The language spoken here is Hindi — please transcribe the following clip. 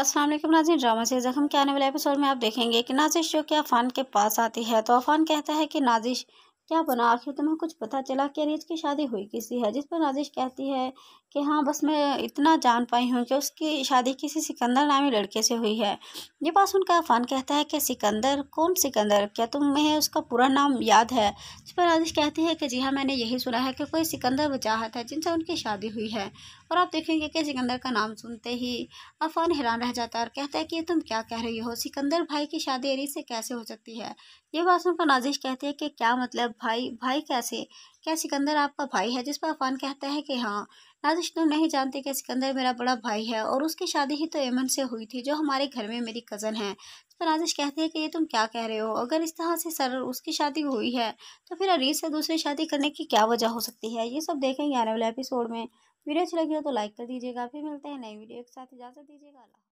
असलम नाजी ड्रामा से जख्म के आने वाले एपिसोड में आप देखेंगे कि नाजिश जो क्या अफान के पास आती है तो अफान कहता है कि नाजिश क्या बना आखिर तुम्हें कुछ पता चला कि अरीज की शादी हुई किसी है जिस पर नाजिश कहती है कि हाँ बस मैं इतना जान पाई हूँ कि उसकी शादी किसी सिकंदर नामी लड़के से हुई है ये बात सुनकर अफान कहता है कि सिकंदर कौन सिकंदर क्या तुम्हें उसका पूरा नाम याद है इस पर आदिश कहती है कि जी हाँ मैंने यही सुना है कि कोई सिकंदर वजाहत है जिनसे उनकी शादी हुई है और आप देखेंगे कि सिकंदर का नाम सुनते ही अफान हैरान रह जाता है और कहता है कि तुम क्या कह रही हो सिकंदर भाई की शादी अरीज से कैसे हो सकती है ये बात सुनकर नाजिश कहती है कि क्या मतलब भाई भाई कैसे क्या सिकंदर आपका भाई है जिस पर अफान कहता है कि हाँ नाजिश तुम नहीं जानते कि सिकंदर मेरा बड़ा भाई है और उसकी शादी ही तो एमन से हुई थी जो हमारे घर में मेरी कज़न है तो नाजिश कहती है कि ये तुम क्या कह रहे हो अगर इस तरह से सर उसकी शादी हुई है तो फिर अरीज से दूसरी शादी करने की क्या वजह हो सकती है ये सब देखेंगे आने वाले एपिसोड में वीडियो अच्छी लगी हो तो लाइक कर दीजिएगा फिर मिलते हैं नई वीडियो के साथ इजाज़त दीजिएगा